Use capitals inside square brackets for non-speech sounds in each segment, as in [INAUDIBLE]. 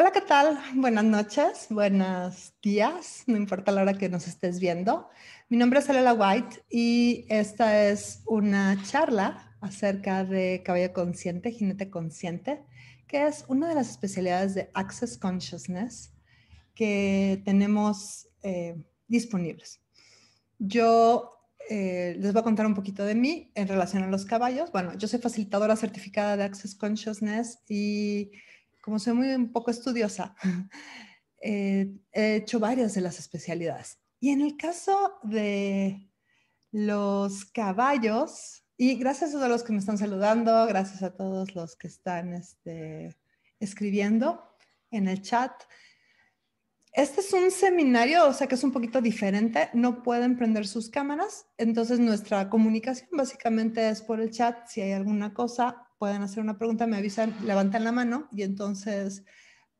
Hola, ¿qué tal? Buenas noches, buenos días, no importa la hora que nos estés viendo. Mi nombre es Alela White y esta es una charla acerca de caballo consciente, jinete consciente, que es una de las especialidades de Access Consciousness que tenemos eh, disponibles. Yo eh, les voy a contar un poquito de mí en relación a los caballos. Bueno, yo soy facilitadora certificada de Access Consciousness y como soy muy un poco estudiosa, [LAUGHS] eh, he hecho varias de las especialidades. Y en el caso de los caballos, y gracias a todos los que me están saludando, gracias a todos los que están este, escribiendo en el chat. Este es un seminario, o sea que es un poquito diferente, no pueden prender sus cámaras, entonces nuestra comunicación básicamente es por el chat, si hay alguna cosa pueden hacer una pregunta, me avisan, levantan la mano y entonces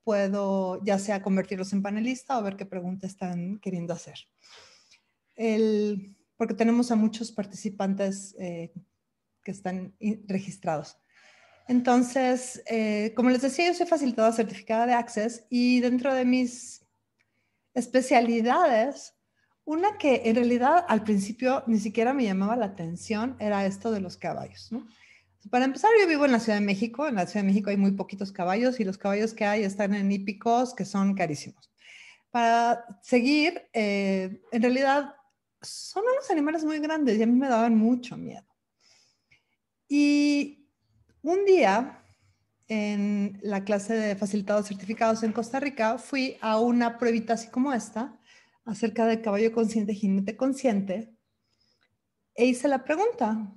puedo ya sea convertirlos en panelista o ver qué pregunta están queriendo hacer. porque tenemos a muchos participantes eh, que están registrados. Entonces, eh, como les decía, yo soy facilitadora certificada de Access y dentro de mis especialidades, una que en realidad al principio ni siquiera me llamaba la atención era esto de los caballos, ¿no? Para empezar, yo vivo en la Ciudad de México. En la Ciudad de México hay muy poquitos caballos y los caballos que hay están en hípicos que son carísimos. Para seguir, eh, en realidad son unos animales muy grandes y a mí me daban mucho miedo. Y un día, en la clase de facilitados certificados en Costa Rica, fui a una pruebita así como esta, acerca del caballo consciente, jinete consciente, e hice la pregunta,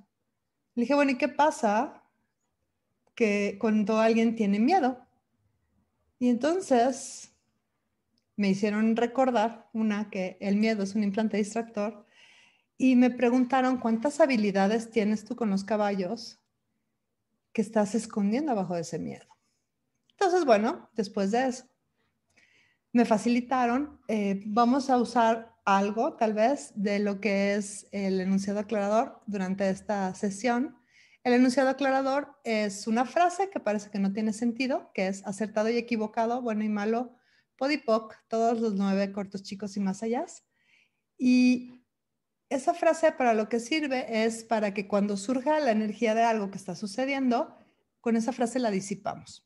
le dije, bueno, ¿y qué pasa que cuando alguien tiene miedo? Y entonces me hicieron recordar una que el miedo es un implante distractor y me preguntaron cuántas habilidades tienes tú con los caballos que estás escondiendo abajo de ese miedo. Entonces, bueno, después de eso, me facilitaron, eh, vamos a usar algo tal vez de lo que es el enunciado aclarador durante esta sesión. El enunciado aclarador es una frase que parece que no tiene sentido, que es acertado y equivocado, bueno y malo, podipoc, todos los nueve cortos chicos y más allá. Y esa frase para lo que sirve es para que cuando surja la energía de algo que está sucediendo, con esa frase la disipamos.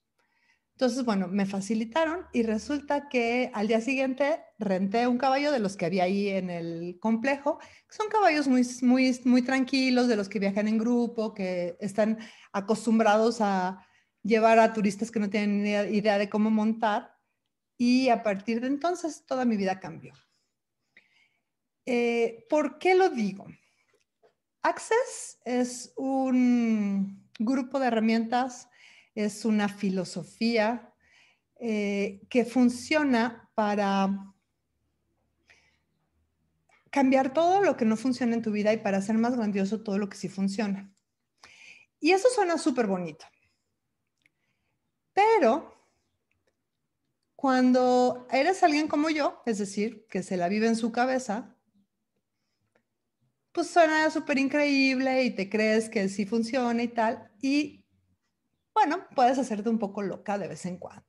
Entonces, bueno, me facilitaron y resulta que al día siguiente renté un caballo de los que había ahí en el complejo. Son caballos muy, muy, muy tranquilos, de los que viajan en grupo, que están acostumbrados a llevar a turistas que no tienen idea de cómo montar. Y a partir de entonces toda mi vida cambió. Eh, ¿Por qué lo digo? Access es un grupo de herramientas es una filosofía eh, que funciona para cambiar todo lo que no funciona en tu vida y para hacer más grandioso todo lo que sí funciona. Y eso suena súper bonito. Pero cuando eres alguien como yo, es decir, que se la vive en su cabeza, pues suena súper increíble y te crees que sí funciona y tal. Y bueno, puedes hacerte un poco loca de vez en cuando.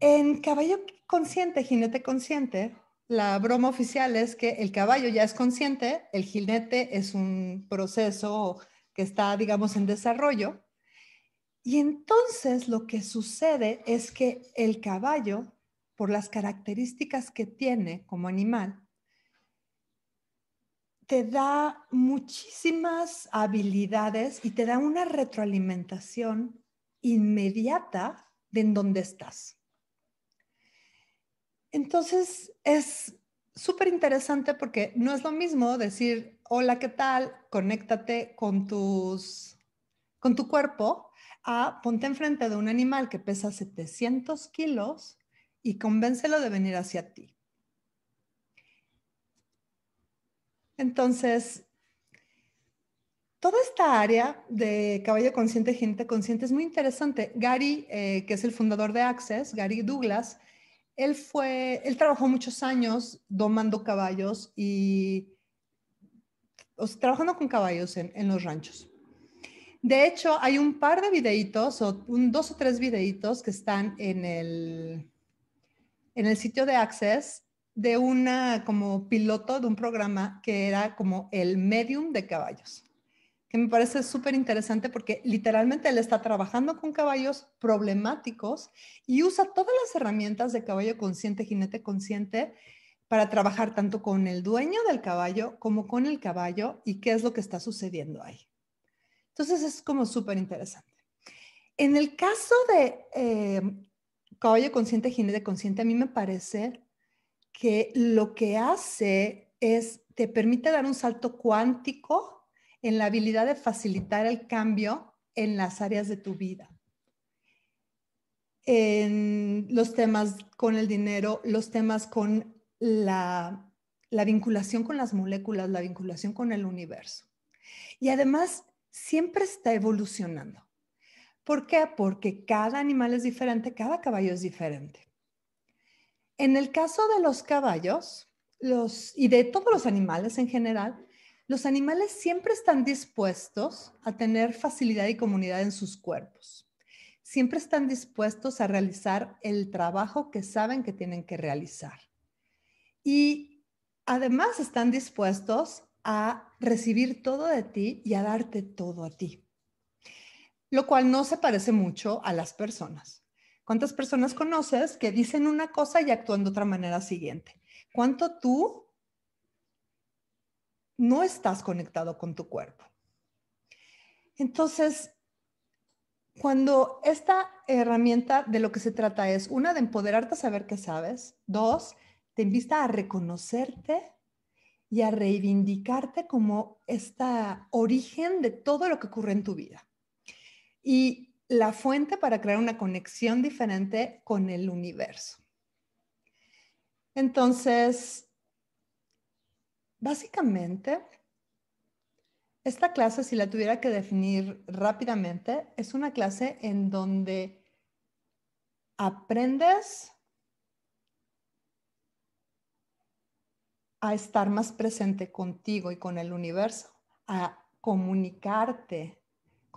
En caballo consciente, jinete consciente, la broma oficial es que el caballo ya es consciente, el jinete es un proceso que está, digamos, en desarrollo. Y entonces lo que sucede es que el caballo, por las características que tiene como animal, te da muchísimas habilidades y te da una retroalimentación inmediata de en dónde estás. Entonces es súper interesante porque no es lo mismo decir, hola, ¿qué tal? Conéctate con, tus, con tu cuerpo a ponte enfrente de un animal que pesa 700 kilos y convéncelo de venir hacia ti. Entonces, toda esta área de caballo consciente, gente consciente es muy interesante. Gary, eh, que es el fundador de Access, Gary Douglas, él fue, él trabajó muchos años domando caballos y trabajando con caballos en, los ranchos. De hecho, hay un par de videitos, o dos o tres videitos que están en el, en el sitio de Access de una como piloto de un programa que era como el medium de caballos, que me parece súper interesante porque literalmente él está trabajando con caballos problemáticos y usa todas las herramientas de caballo consciente, jinete consciente, para trabajar tanto con el dueño del caballo como con el caballo y qué es lo que está sucediendo ahí. Entonces es como súper interesante. En el caso de eh, caballo consciente, jinete consciente, a mí me parece que lo que hace es, te permite dar un salto cuántico en la habilidad de facilitar el cambio en las áreas de tu vida. En los temas con el dinero, los temas con la, la vinculación con las moléculas, la vinculación con el universo. Y además, siempre está evolucionando. ¿Por qué? Porque cada animal es diferente, cada caballo es diferente. En el caso de los caballos y de todos los animales en general, los animales siempre están dispuestos a tener facilidad y comunidad en sus cuerpos. Siempre están dispuestos a realizar el trabajo que saben que tienen que realizar. Y además están dispuestos a recibir todo de ti y a darte todo a ti. Lo cual no se parece mucho a las personas. ¿Cuántas personas conoces que dicen una cosa y actúan de otra manera siguiente? ¿Cuánto tú no estás conectado con tu cuerpo? Entonces, cuando esta herramienta de lo que se trata es, una, de empoderarte a saber qué sabes, dos, te invita a reconocerte y a reivindicarte como esta origen de todo lo que ocurre en tu vida. Y la fuente para crear una conexión diferente con el universo. Entonces, básicamente, esta clase, si la tuviera que definir rápidamente, es una clase en donde aprendes a estar más presente contigo y con el universo, a comunicarte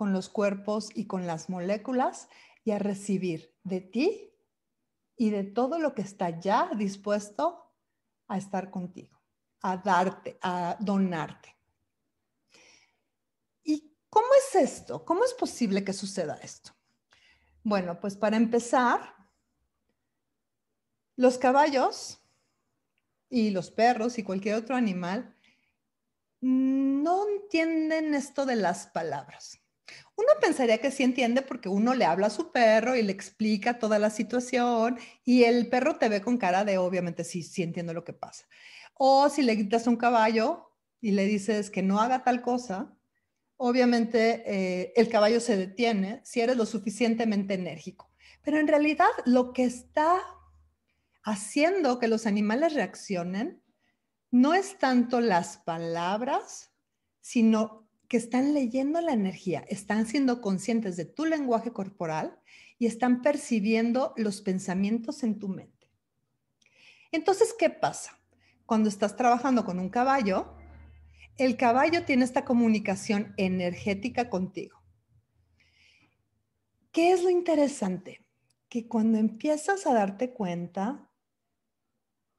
con los cuerpos y con las moléculas y a recibir de ti y de todo lo que está ya dispuesto a estar contigo, a darte, a donarte. ¿Y cómo es esto? ¿Cómo es posible que suceda esto? Bueno, pues para empezar, los caballos y los perros y cualquier otro animal no entienden esto de las palabras. Uno pensaría que sí entiende porque uno le habla a su perro y le explica toda la situación y el perro te ve con cara de obviamente sí, sí entiendo lo que pasa. O si le gritas a un caballo y le dices que no haga tal cosa, obviamente eh, el caballo se detiene si eres lo suficientemente enérgico. Pero en realidad lo que está haciendo que los animales reaccionen no es tanto las palabras, sino que están leyendo la energía, están siendo conscientes de tu lenguaje corporal y están percibiendo los pensamientos en tu mente. Entonces, ¿qué pasa? Cuando estás trabajando con un caballo, el caballo tiene esta comunicación energética contigo. ¿Qué es lo interesante? Que cuando empiezas a darte cuenta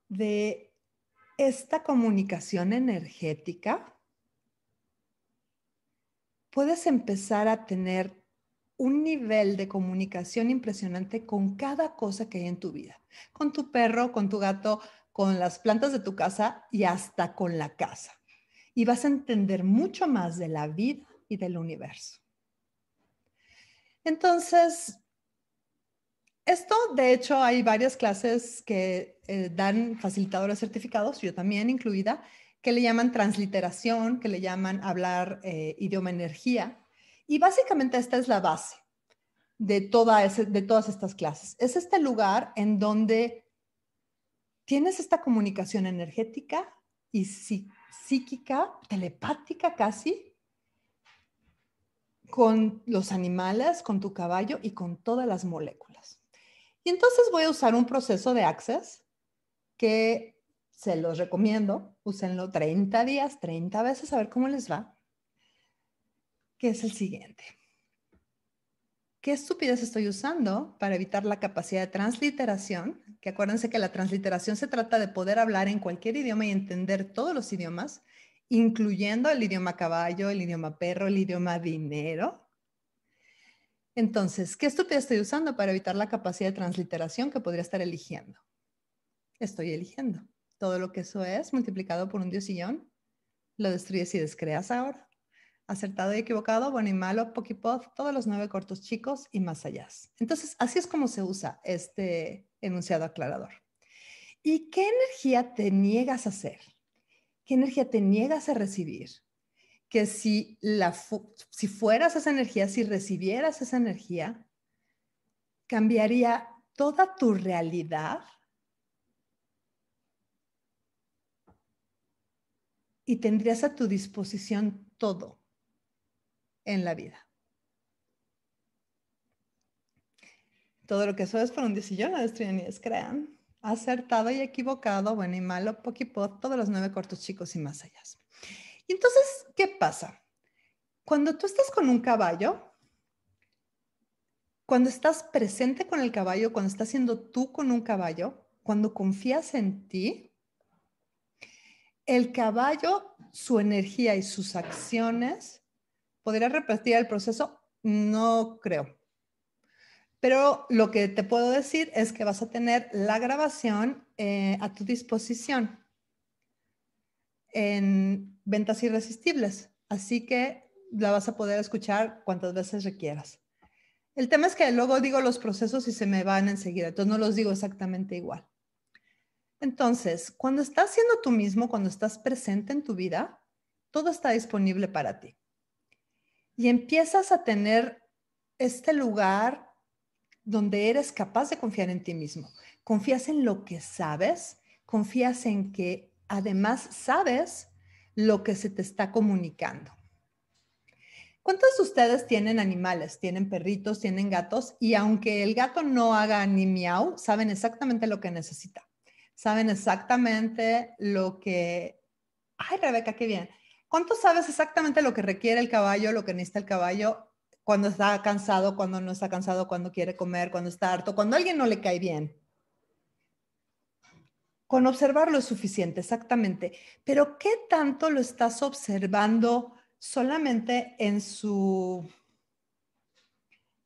de esta comunicación energética, puedes empezar a tener un nivel de comunicación impresionante con cada cosa que hay en tu vida, con tu perro, con tu gato, con las plantas de tu casa y hasta con la casa. Y vas a entender mucho más de la vida y del universo. Entonces, esto, de hecho, hay varias clases que eh, dan facilitadores certificados, yo también incluida, que le llaman transliteración, que le llaman hablar eh, idioma energía. Y básicamente esta es la base de, toda de todas estas clases. Es este lugar en donde tienes esta comunicación energética y psíquica, telepática casi, con los animales, con tu caballo y con todas las moléculas. Y entonces voy a usar un proceso de access que se los recomiendo, úsenlo 30 días, 30 veces, a ver cómo les va, ¿Qué es el siguiente. ¿Qué estupidez estoy usando para evitar la capacidad de transliteración? Que acuérdense que la transliteración se trata de poder hablar en cualquier idioma y entender todos los idiomas, incluyendo el idioma caballo, el idioma perro, el idioma dinero. Entonces, ¿qué estupidez estoy usando para evitar la capacidad de transliteración que podría estar eligiendo? Estoy eligiendo todo lo que eso es multiplicado por un diosillón, lo destruyes y descreas ahora. Acertado y equivocado, bueno y malo, poquipot, todos los nueve cortos chicos y más allá. Entonces, así es como se usa este enunciado aclarador. ¿Y qué energía te niegas a hacer? ¿Qué energía te niegas a recibir? Que si, la si fueras esa energía, si recibieras esa energía, cambiaría toda tu realidad y tendrías a tu disposición todo en la vida. Todo lo que eso es para un yo no es crean. Acertado y equivocado, bueno y malo, poquipot, todos los nueve cortos chicos y más allá. entonces, ¿qué pasa? Cuando tú estás con un caballo, cuando estás presente con el caballo, cuando estás siendo tú con un caballo, cuando confías en ti, el caballo, su energía y sus acciones, ¿podría repetir el proceso? No creo. Pero lo que te puedo decir es que vas a tener la grabación eh, a tu disposición en ventas irresistibles. Así que la vas a poder escuchar cuantas veces requieras. El tema es que luego digo los procesos y se me van enseguida, entonces no los digo exactamente igual. Entonces, cuando estás siendo tú mismo, cuando estás presente en tu vida, todo está disponible para ti. Y empiezas a tener este lugar donde eres capaz de confiar en ti mismo. Confías en lo que sabes, confías en que además sabes lo que se te está comunicando. ¿Cuántos de ustedes tienen animales? Tienen perritos, tienen gatos y aunque el gato no haga ni miau, saben exactamente lo que necesita saben exactamente lo que... Ay, Rebeca, qué bien. ¿Cuánto sabes exactamente lo que requiere el caballo, lo que necesita el caballo cuando está cansado, cuando no está cansado, cuando quiere comer, cuando está harto, cuando a alguien no le cae bien? Con observarlo es suficiente, exactamente. Pero ¿qué tanto lo estás observando solamente en su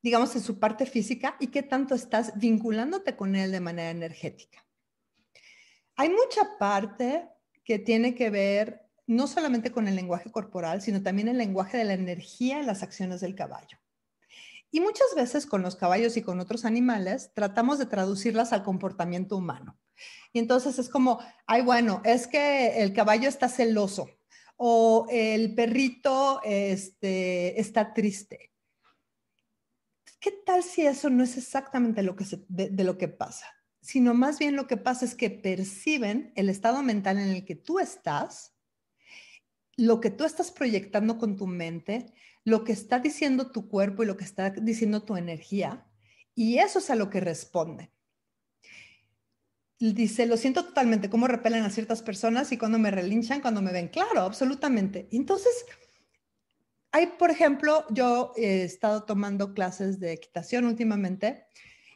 digamos, en su parte física y qué tanto estás vinculándote con él de manera energética. Hay mucha parte que tiene que ver no solamente con el lenguaje corporal, sino también el lenguaje de la energía en las acciones del caballo. Y muchas veces con los caballos y con otros animales tratamos de traducirlas al comportamiento humano. Y entonces es como, ay, bueno, es que el caballo está celoso o el perrito este, está triste. ¿Qué tal si eso no es exactamente lo que de lo que pasa? sino más bien lo que pasa es que perciben el estado mental en el que tú estás, lo que tú estás proyectando con tu mente, lo que está diciendo tu cuerpo y lo que está diciendo tu energía, y eso es a lo que responden. Dice, lo siento totalmente, cómo repelen a ciertas personas y cuando me relinchan, cuando me ven. Claro, absolutamente. Entonces, hay, por ejemplo, yo he estado tomando clases de equitación últimamente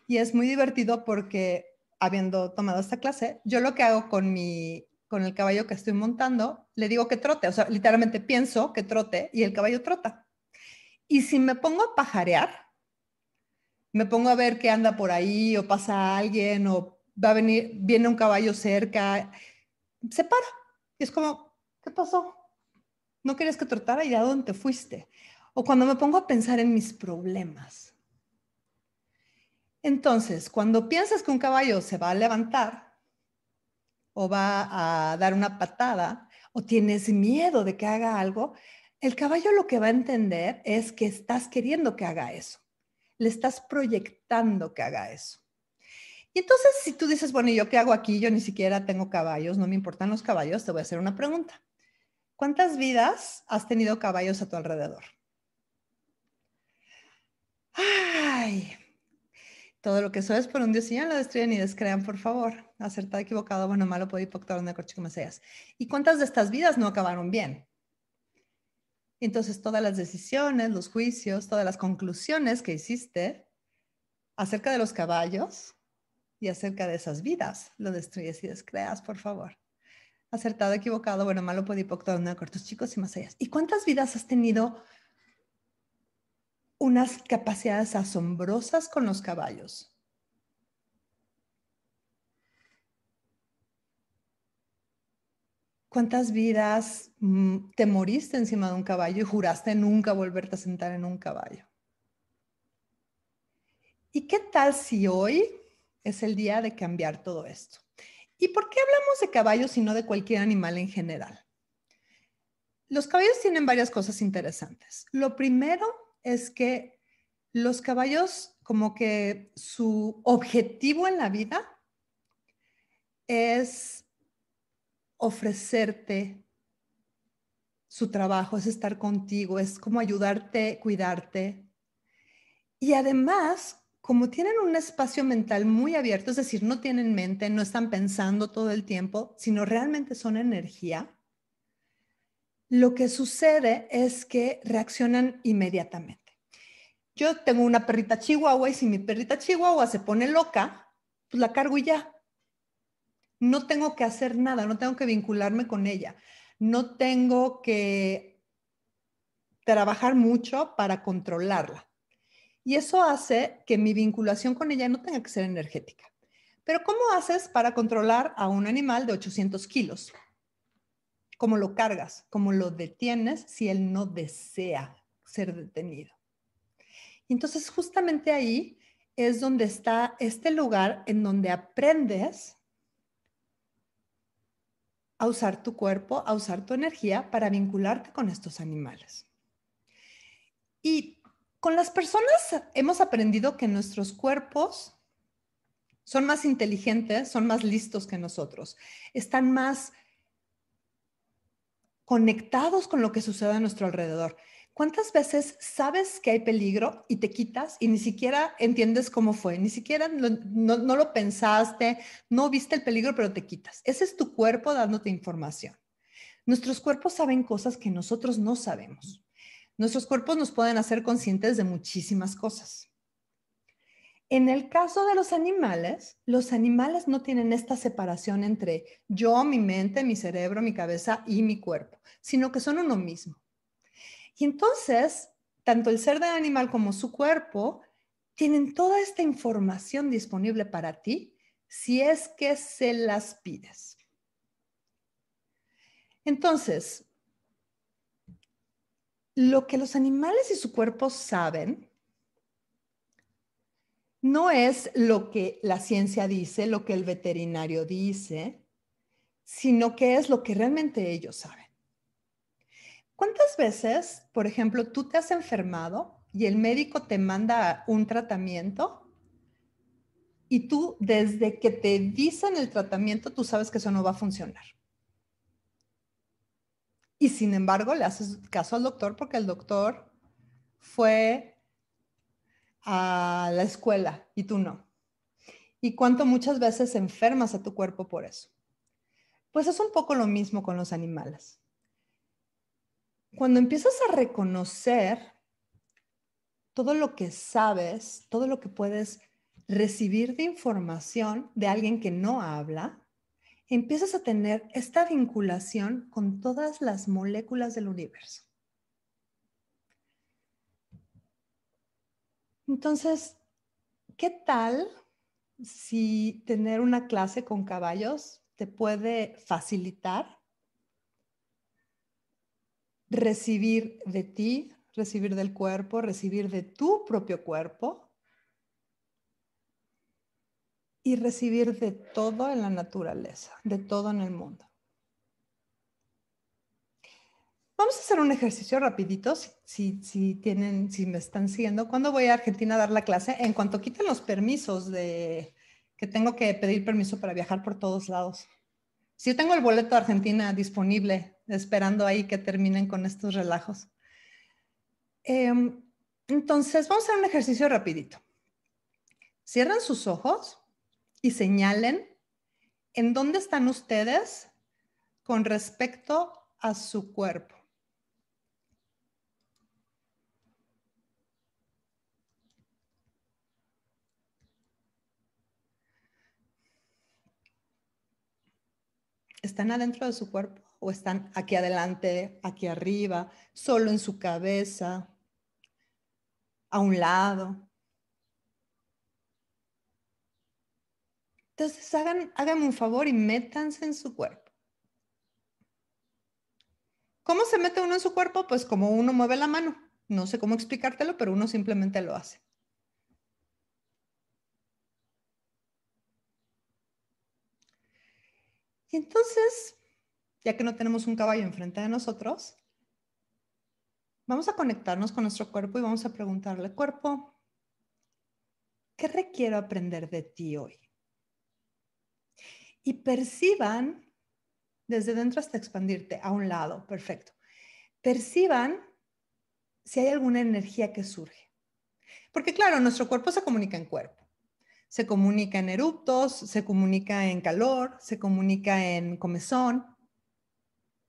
y es muy divertido porque habiendo tomado esta clase, yo lo que hago con mi con el caballo que estoy montando, le digo que trote, o sea, literalmente pienso que trote y el caballo trota. Y si me pongo a pajarear, me pongo a ver qué anda por ahí o pasa alguien o va a venir, viene un caballo cerca, se para. Y es como, ¿qué pasó? No querías que trotara y a dónde fuiste. O cuando me pongo a pensar en mis problemas entonces, cuando piensas que un caballo se va a levantar o va a dar una patada o tienes miedo de que haga algo, el caballo lo que va a entender es que estás queriendo que haga eso, le estás proyectando que haga eso. Y entonces, si tú dices, bueno, ¿y yo qué hago aquí? Yo ni siquiera tengo caballos, no me importan los caballos, te voy a hacer una pregunta. ¿Cuántas vidas has tenido caballos a tu alrededor? Ay, todo lo que soes por un Dios ya lo destruyen y descrean, por favor. Acertado, equivocado, bueno, malo, puede hipoctar, una y más allá ¿Y cuántas de estas vidas no acabaron bien? Entonces, todas las decisiones, los juicios, todas las conclusiones que hiciste acerca de los caballos y acerca de esas vidas, lo destruyes y descreas, por favor. Acertado, equivocado, bueno, malo, puede hipoctar, una cortos chicos y más allá. ¿Y cuántas vidas has tenido unas capacidades asombrosas con los caballos. ¿Cuántas vidas mm, te moriste encima de un caballo y juraste nunca volverte a sentar en un caballo? ¿Y qué tal si hoy es el día de cambiar todo esto? ¿Y por qué hablamos de caballos y no de cualquier animal en general? Los caballos tienen varias cosas interesantes. Lo primero es que los caballos, como que su objetivo en la vida es ofrecerte su trabajo, es estar contigo, es como ayudarte, cuidarte. Y además, como tienen un espacio mental muy abierto, es decir, no tienen mente, no están pensando todo el tiempo, sino realmente son energía, lo que sucede es que reaccionan inmediatamente. Yo tengo una perrita chihuahua y si mi perrita chihuahua se pone loca, pues la cargo y ya. No tengo que hacer nada, no tengo que vincularme con ella, no tengo que trabajar mucho para controlarla. Y eso hace que mi vinculación con ella no tenga que ser energética. Pero ¿cómo haces para controlar a un animal de 800 kilos? ¿Cómo lo cargas, ¿Cómo lo detienes si él no desea ser detenido. entonces justamente ahí es donde está este lugar en donde aprendes a usar tu cuerpo, a usar tu energía para vincularte con estos animales. Y con las personas hemos aprendido que nuestros cuerpos son más inteligentes, son más listos que nosotros, están más conectados con lo que sucede a nuestro alrededor. ¿Cuántas veces sabes que hay peligro y te quitas y ni siquiera entiendes cómo fue? Ni siquiera no lo pensaste, no viste el peligro, pero te quitas. Ese es tu cuerpo dándote información. Nuestros cuerpos saben cosas que nosotros no sabemos. Nuestros cuerpos nos pueden hacer conscientes de muchísimas cosas. En el caso de los animales, los animales no tienen esta separación entre yo, mi mente, mi cerebro, mi cabeza y mi cuerpo, sino que son uno mismo. Y entonces, tanto el ser del animal como su cuerpo tienen toda esta información disponible para ti si es que se las pides. Entonces, lo que los animales y su cuerpo saben no es lo que la ciencia dice, lo que el veterinario dice, sino que es lo que realmente ellos saben. ¿Cuántas veces, por ejemplo, tú te has enfermado y el médico te manda un tratamiento y tú desde que te dicen el tratamiento, tú sabes que eso no va a funcionar? Y sin embargo, le haces caso al doctor porque el doctor fue a la escuela y tú no? ¿Y cuánto muchas veces enfermas a tu cuerpo por eso? Pues es un poco lo mismo con los animales. Cuando empiezas a reconocer todo lo que sabes, todo lo que puedes recibir de información de alguien que no habla, empiezas a tener esta vinculación con todas las moléculas del universo. Entonces, ¿qué tal si tener una clase con caballos te puede facilitar recibir de ti, recibir del cuerpo, recibir de tu propio cuerpo y recibir de todo en la naturaleza, de todo en el mundo? Vamos a hacer un ejercicio rapidito, si, tienen, si me están siguiendo. ¿Cuándo voy a Argentina a dar la clase? En cuanto quiten los permisos de que tengo que pedir permiso para viajar por todos lados. Si yo tengo el boleto de Argentina disponible, esperando ahí que terminen con estos relajos. Em, entonces, vamos a hacer un ejercicio rapidito. cierran sus ojos y señalen en dónde están ustedes con respecto a su cuerpo. están adentro de su cuerpo o están aquí adelante, aquí arriba, solo en su cabeza, a un lado. Entonces, hagan, háganme un favor y métanse en su cuerpo. ¿Cómo se mete uno en su cuerpo? Pues como uno mueve la mano. No sé cómo explicártelo, pero uno simplemente lo hace. entonces, ya que no tenemos un caballo enfrente de nosotros, vamos a conectarnos con nuestro cuerpo y vamos a preguntarle, cuerpo, ¿qué requiero aprender de ti hoy? Y perciban, desde dentro hasta expandirte a un lado, perfecto, perciban si hay alguna energía que surge. Porque claro, nuestro cuerpo se comunica en cuerpo se comunica en eruptos, se comunica en calor, se comunica en comezón.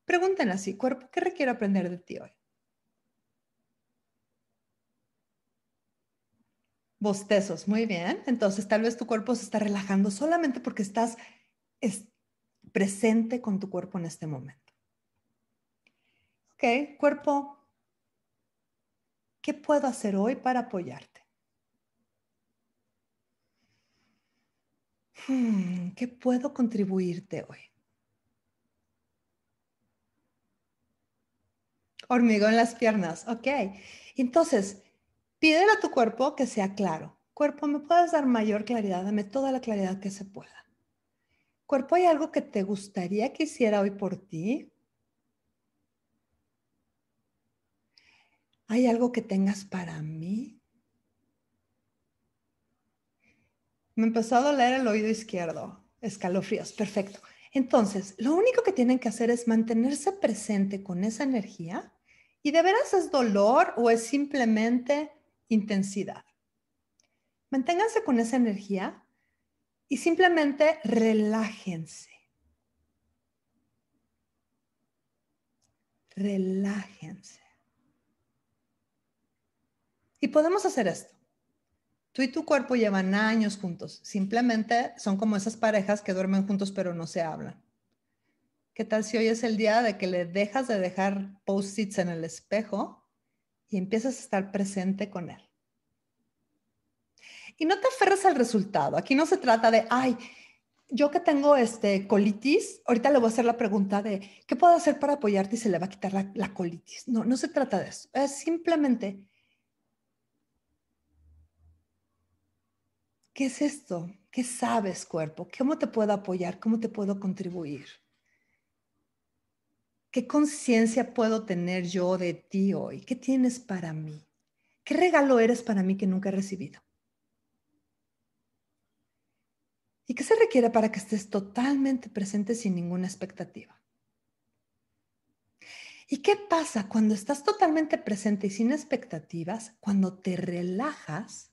Pregúntenle así, cuerpo, ¿qué requiere aprender de ti hoy? Bostezos, muy bien. Entonces tal vez tu cuerpo se está relajando solamente porque estás presente con tu cuerpo en este momento. Ok, cuerpo, ¿qué puedo hacer hoy para apoyarte? Hmm, ¿qué puedo contribuirte hoy? Hormigón en las piernas, ok. Entonces, pídele a tu cuerpo que sea claro. Cuerpo, ¿me puedes dar mayor claridad? Dame toda la claridad que se pueda. Cuerpo, ¿hay algo que te gustaría que hiciera hoy por ti? ¿Hay algo que tengas para mí? Me empezó a doler el oído izquierdo. Escalofríos, perfecto. Entonces, lo único que tienen que hacer es mantenerse presente con esa energía y de veras es dolor o es simplemente intensidad. Manténganse con esa energía y simplemente relájense. Relájense. Y podemos hacer esto. Tú y tu cuerpo llevan años juntos. Simplemente son como esas parejas que duermen juntos pero no se hablan. ¿Qué tal si hoy es el día de que le dejas de dejar post-its en el espejo y empiezas a estar presente con él? Y no te aferres al resultado. Aquí no se trata de, ay, yo que tengo este colitis, ahorita le voy a hacer la pregunta de, ¿qué puedo hacer para apoyarte y se le va a quitar la colitis? No, no se trata de eso. Es simplemente, ¿Qué es esto? ¿Qué sabes, cuerpo? ¿Cómo te puedo apoyar? ¿Cómo te puedo contribuir? ¿Qué conciencia puedo tener yo de ti hoy? ¿Qué tienes para mí? ¿Qué regalo eres para mí que nunca he recibido? ¿Y qué se requiere para que estés totalmente presente sin ninguna expectativa? ¿Y qué pasa cuando estás totalmente presente y sin expectativas? Cuando te relajas,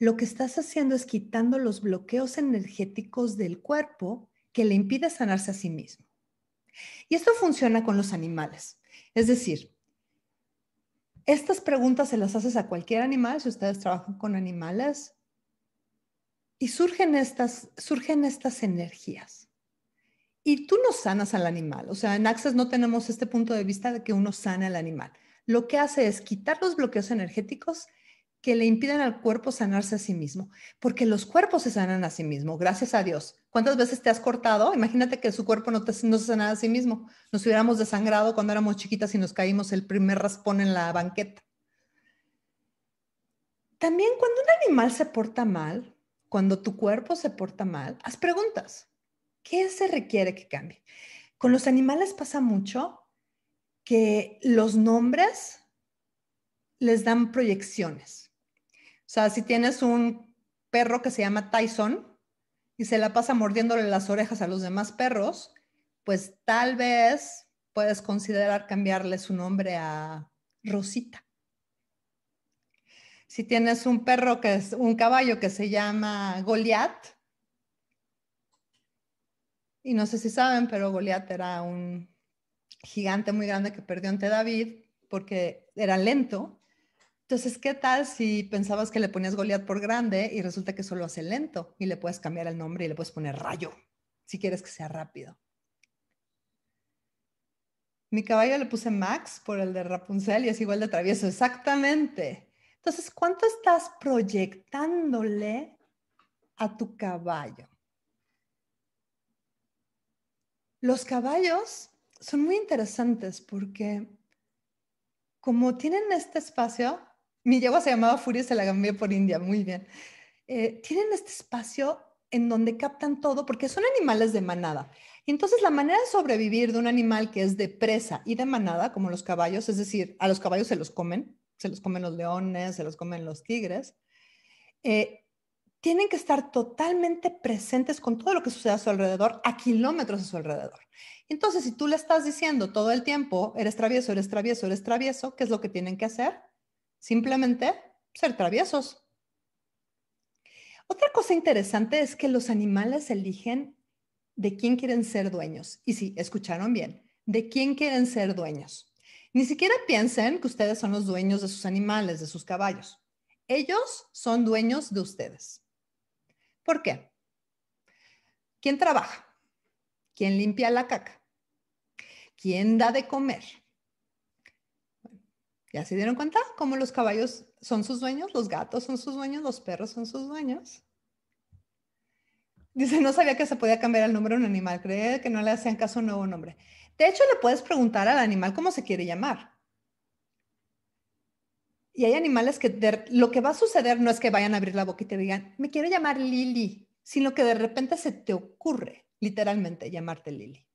lo que estás haciendo es quitando los bloqueos energéticos del cuerpo que le impide sanarse a sí mismo. Y esto funciona con los animales. Es decir, estas preguntas se las haces a cualquier animal, si ustedes trabajan con animales, y surgen estas, energías. Y tú no sanas al animal. O sea, en Access no tenemos este punto de vista de que uno sana al animal. Lo que hace es quitar los bloqueos energéticos que le impidan al cuerpo sanarse a sí mismo, porque los cuerpos se sanan a sí mismo, gracias a Dios. ¿Cuántas veces te has cortado? Imagínate que su cuerpo no, te, se sanara a sí mismo. Nos hubiéramos desangrado cuando éramos chiquitas y nos caímos el primer raspón en la banqueta. También cuando un animal se porta mal, cuando tu cuerpo se porta mal, haz preguntas. ¿Qué se requiere que cambie? Con los animales pasa mucho que los nombres les dan proyecciones. O sea, si tienes un perro que se llama Tyson y se la pasa mordiéndole las orejas a los demás perros, pues tal vez puedes considerar cambiarle su nombre a Rosita. Si tienes un perro que es un caballo que se llama Goliat, y no sé si saben, pero Goliat era un gigante muy grande que perdió ante David porque era lento entonces, ¿qué tal si pensabas que le ponías Goliath por grande y resulta que solo hace lento y le puedes cambiar el nombre y le puedes poner rayo si quieres que sea rápido? Mi caballo le puse Max por el de Rapunzel y es igual de travieso, exactamente. Entonces, ¿cuánto estás proyectándole a tu caballo? Los caballos son muy interesantes porque como tienen este espacio, mi yegua se llamaba Furia y se la cambié por India, muy bien. Eh, tienen este espacio en donde captan todo porque son animales de manada. entonces la manera de sobrevivir de un animal que es de presa y de manada, como los caballos, es decir, a los caballos se los comen, se los comen los leones, se los comen los tigres, eh, tienen que estar totalmente presentes con todo lo que sucede a su alrededor, a kilómetros a su alrededor. Entonces, si tú le estás diciendo todo el tiempo, eres travieso, eres travieso, eres travieso, ¿qué es lo que tienen que hacer? Simplemente ser traviesos. Otra cosa interesante es que los animales eligen de quién quieren ser dueños. Y sí, escucharon bien, de quién quieren ser dueños. Ni siquiera piensen que ustedes son los dueños de sus animales, de sus caballos. Ellos son dueños de ustedes. ¿Por qué? ¿Quién trabaja? ¿Quién limpia la caca? ¿Quién da de comer? ¿Ya se dieron cuenta cómo los caballos son sus dueños, los gatos son sus dueños, los perros son sus dueños? Dice, no sabía que se podía cambiar el nombre a un animal, cree que no le hacían caso a un nuevo nombre. De hecho, le puedes preguntar al animal cómo se quiere llamar. Y hay animales que lo que va a suceder no es que vayan a abrir la boca y te digan, me quiero llamar Lili, sino que de repente se te ocurre literalmente llamarte Lili.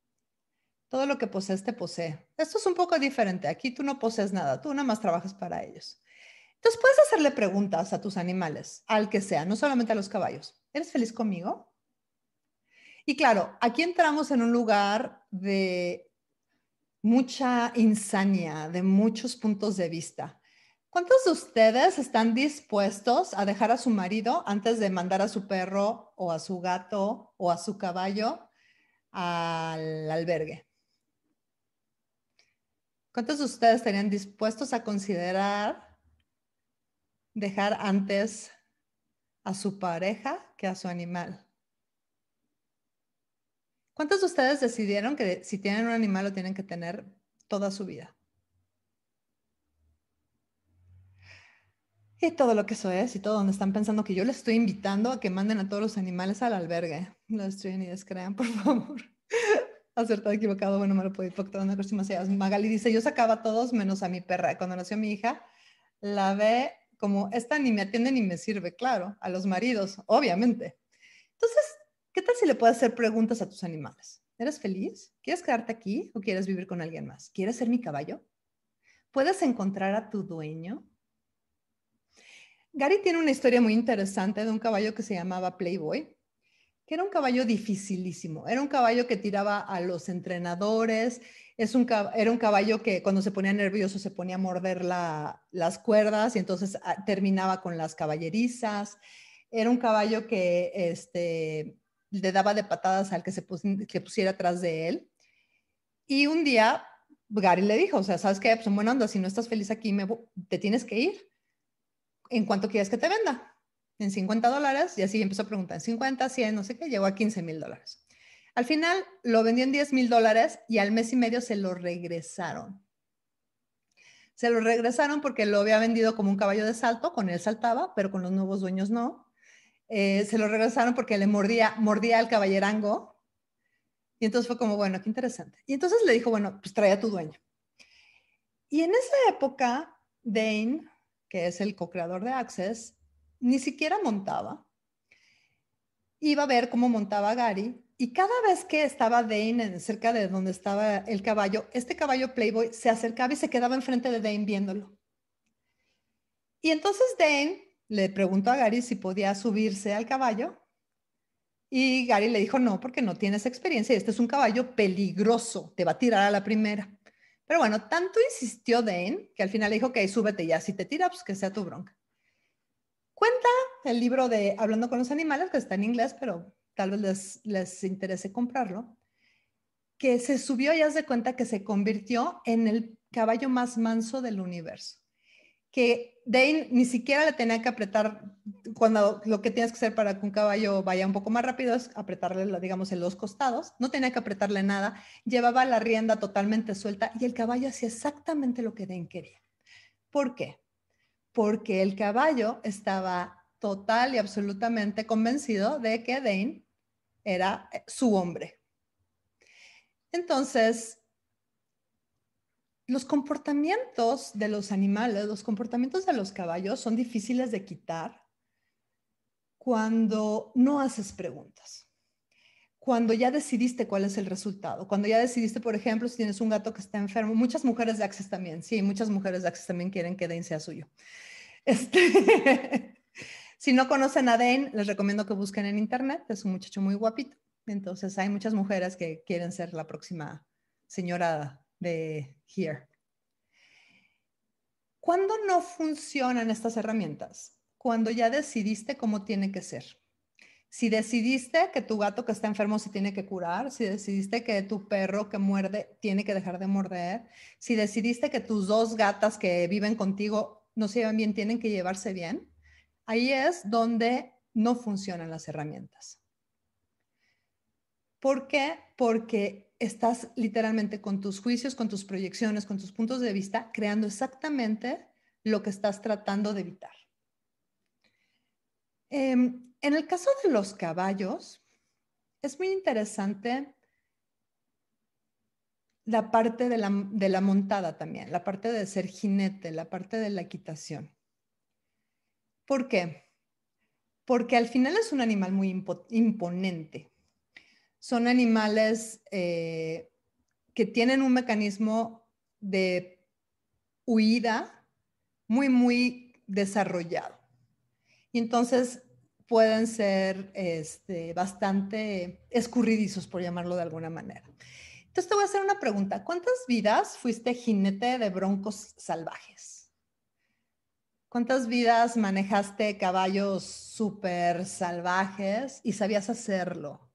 Todo lo que posees te posee. Esto es un poco diferente. Aquí tú no posees nada, tú nada más trabajas para ellos. Entonces puedes hacerle preguntas a tus animales, al que sea, no solamente a los caballos. ¿Eres feliz conmigo? Y claro, aquí entramos en un lugar de mucha insania, de muchos puntos de vista. ¿Cuántos de ustedes están dispuestos a dejar a su marido antes de mandar a su perro o a su gato o a su caballo al albergue? ¿Cuántos de ustedes estarían dispuestos a considerar dejar antes a su pareja que a su animal? ¿Cuántos de ustedes decidieron que si tienen un animal lo tienen que tener toda su vida? Y todo lo que eso es y todo donde están pensando que yo les estoy invitando a que manden a todos los animales al albergue. No destruyen y descrean, [LAUGHS] por favor acertado, equivocado, bueno, me malo, puede una próxima Magali dice, yo sacaba a todos menos a mi perra. Cuando nació mi hija, la ve como, esta ni me atiende ni me sirve, claro, a los maridos, obviamente. Entonces, ¿qué tal si le puedes hacer preguntas a tus animales? ¿Eres feliz? ¿Quieres quedarte aquí o quieres vivir con alguien más? ¿Quieres ser mi caballo? ¿Puedes encontrar a tu dueño? Gary tiene una historia muy interesante de un caballo que se llamaba Playboy, que era un caballo dificilísimo. Era un caballo que tiraba a los entrenadores, es era un caballo que cuando se ponía nervioso se ponía a morder las cuerdas y entonces ah, terminaba con las caballerizas. Era un caballo que este, le daba de patadas al que se pusiera atrás de él. Y un día Gary le dijo, o sea, ¿sabes qué? Pues bueno, anda, si no estás feliz aquí, te tienes que ir en cuanto quieras que te venda en 50 dólares y así empezó a preguntar, En 50, 100, no sé qué, llegó a 15 mil dólares. Al final lo vendió en 10 mil dólares y al mes y medio se lo regresaron. Se lo regresaron porque lo había vendido como un caballo de salto, con él saltaba, pero con los nuevos dueños no. Eh, se lo regresaron porque le mordía, mordía al caballerango. Y entonces fue como, bueno, qué interesante. Y entonces le dijo, bueno, pues trae a tu dueño. Y en esa época, Dane, que es el co-creador de Access, ni siquiera montaba. Iba a ver cómo montaba Gary y cada vez que estaba Dane cerca de donde estaba el caballo, este caballo Playboy se acercaba y se quedaba enfrente de Dane viéndolo. Y entonces Dane le preguntó a Gary si podía subirse al caballo y Gary le dijo no porque no tienes experiencia y este es un caballo peligroso, te va a tirar a la primera. Pero bueno, tanto insistió Dane que al final le dijo, ok, súbete ya, si te tira, pues que sea tu bronca cuenta el libro de Hablando con los animales, que está en inglés, pero tal vez les, interese comprarlo, que se subió y de cuenta que se convirtió en el caballo más manso del universo. Que Dane ni siquiera le tenía que apretar, cuando lo que tienes que hacer para que un caballo vaya un poco más rápido es apretarle, digamos, en los costados, no tenía que apretarle nada, llevaba la rienda totalmente suelta y el caballo hacía exactamente lo que Dane quería. ¿Por qué? porque el caballo estaba total y absolutamente convencido de que Dane era eh, su hombre. Entonces, los comportamientos de los animales, los comportamientos de los caballos son difíciles de quitar cuando no haces preguntas, cuando ya decidiste cuál es el resultado, cuando ya decidiste, por ejemplo, si tienes un gato que está enfermo, muchas mujeres de Access también, sí, muchas mujeres de Access también quieren que Dane sea suyo. Este, [LAUGHS] si no conocen a Dane, les recomiendo que busquen en internet. Es un muchacho muy guapito. Entonces hay muchas mujeres que quieren ser la próxima señora de Here. ¿Cuándo no funcionan estas herramientas? Cuando ya decidiste cómo tiene que ser. Si decidiste que tu gato que está enfermo se tiene que curar, si decidiste que tu perro que muerde tiene que dejar de morder, si decidiste que tus dos gatas que viven contigo no se llevan bien tienen que llevarse bien, ahí es donde no funcionan las herramientas. ¿Por qué? Porque estás literalmente con tus juicios, con tus proyecciones, con tus puntos de vista, creando exactamente lo que estás tratando de evitar. Em, en el caso de los caballos, es muy interesante la parte de la, montada también, la parte de ser jinete, la parte de la equitación. ¿Por qué? Porque al final es un animal muy imponente. Son animales eh, que tienen un mecanismo de huida muy, muy desarrollado. Y entonces pueden ser este, bastante escurridizos, por llamarlo de alguna manera. Entonces te voy a hacer una pregunta. ¿Cuántas vidas fuiste jinete de broncos salvajes? ¿Cuántas vidas manejaste caballos súper salvajes y sabías hacerlo?